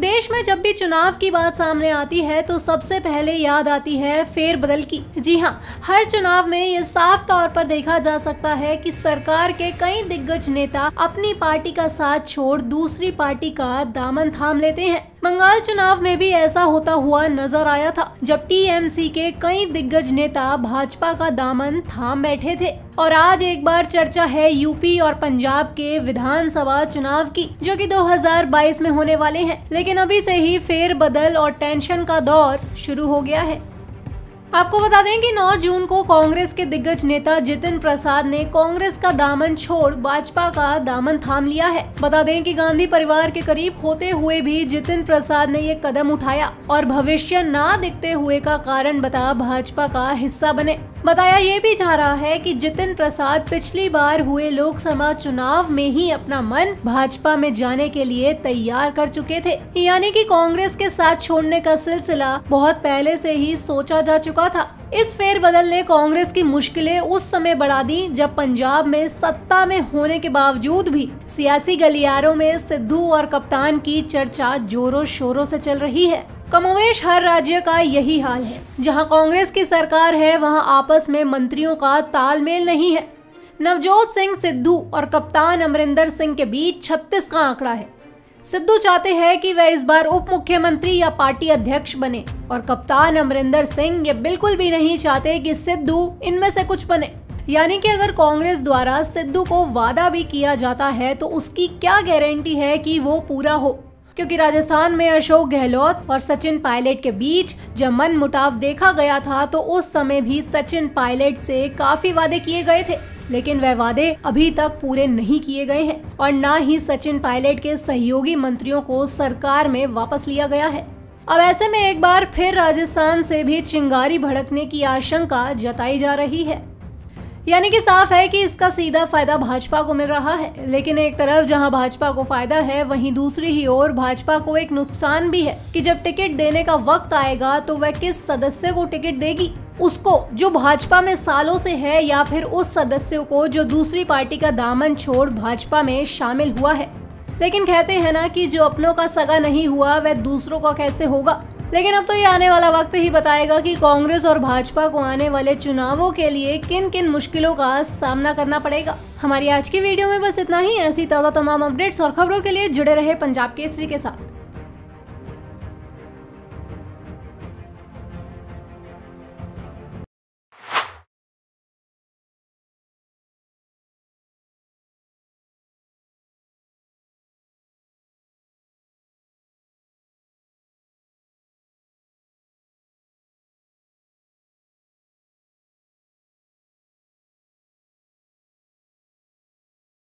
देश में जब भी चुनाव की बात सामने आती है तो सबसे पहले याद आती है फेरबदल की जी हाँ हर चुनाव में ये साफ तौर पर देखा जा सकता है कि सरकार के कई दिग्गज नेता अपनी पार्टी का साथ छोड़ दूसरी पार्टी का दामन थाम लेते हैं बंगाल चुनाव में भी ऐसा होता हुआ नजर आया था जब टीएमसी के कई दिग्गज नेता भाजपा का दामन थाम बैठे थे और आज एक बार चर्चा है यूपी और पंजाब के विधानसभा चुनाव की जो कि 2022 में होने वाले हैं लेकिन अभी से ही फेर बदल और टेंशन का दौर शुरू हो गया है आपको बता दें कि 9 जून को कांग्रेस के दिग्गज नेता जितिन प्रसाद ने कांग्रेस का दामन छोड़ भाजपा का दामन थाम लिया है बता दें कि गांधी परिवार के करीब होते हुए भी जितिन प्रसाद ने ये कदम उठाया और भविष्य ना दिखते हुए का कारण बता भाजपा का हिस्सा बने बताया ये भी जा रहा है कि जितिन प्रसाद पिछली बार हुए लोकसभा चुनाव में ही अपना मन भाजपा में जाने के लिए तैयार कर चुके थे यानी कि कांग्रेस के साथ छोड़ने का सिलसिला बहुत पहले से ही सोचा जा चुका था इस फेरबदल ने कांग्रेस की मुश्किलें उस समय बढ़ा दी जब पंजाब में सत्ता में होने के बावजूद भी सियासी गलियारों में सिद्धू और कप्तान की चर्चा जोरों शोरों से चल रही है कमोवेश हर राज्य का यही हाल है जहां कांग्रेस की सरकार है वहां आपस में मंत्रियों का तालमेल नहीं है नवजोत सिंह सिद्धू और कप्तान अमरिंदर सिंह के बीच छत्तीस का आंकड़ा है सिद्धू चाहते हैं कि वह इस बार उप मुख्यमंत्री या पार्टी अध्यक्ष बने और कप्तान अमरिंदर सिंह ये बिल्कुल भी नहीं चाहते कि सिद्धू इनमें से कुछ बने यानी कि अगर कांग्रेस द्वारा सिद्धू को वादा भी किया जाता है तो उसकी क्या गारंटी है कि वो पूरा हो क्योंकि राजस्थान में अशोक गहलोत और सचिन पायलट के बीच जब मन मुटाव देखा गया था तो उस समय भी सचिन पायलट से काफी वादे किए गए थे लेकिन वह वादे अभी तक पूरे नहीं किए गए हैं और न ही सचिन पायलट के सहयोगी मंत्रियों को सरकार में वापस लिया गया है अब ऐसे में एक बार फिर राजस्थान से भी चिंगारी भड़कने की आशंका जताई जा रही है यानी कि साफ है कि इसका सीधा फायदा भाजपा को मिल रहा है लेकिन एक तरफ जहां भाजपा को फायदा है वहीं दूसरी ही ओर भाजपा को एक नुकसान भी है कि जब टिकट देने का वक्त आएगा तो वह किस सदस्य को टिकट देगी उसको जो भाजपा में सालों से है या फिर उस सदस्यों को जो दूसरी पार्टी का दामन छोड़ भाजपा में शामिल हुआ है लेकिन कहते हैं ना कि जो अपनों का सगा नहीं हुआ वह दूसरों का कैसे होगा लेकिन अब तो ये आने वाला वक्त ही बताएगा कि कांग्रेस और भाजपा को आने वाले चुनावों के लिए किन किन मुश्किलों का सामना करना पड़ेगा हमारी आज की वीडियो में बस इतना ही ऐसी ताज़ा तमाम अपडेट्स और खबरों के लिए जुड़े रहे पंजाब केसरी के साथ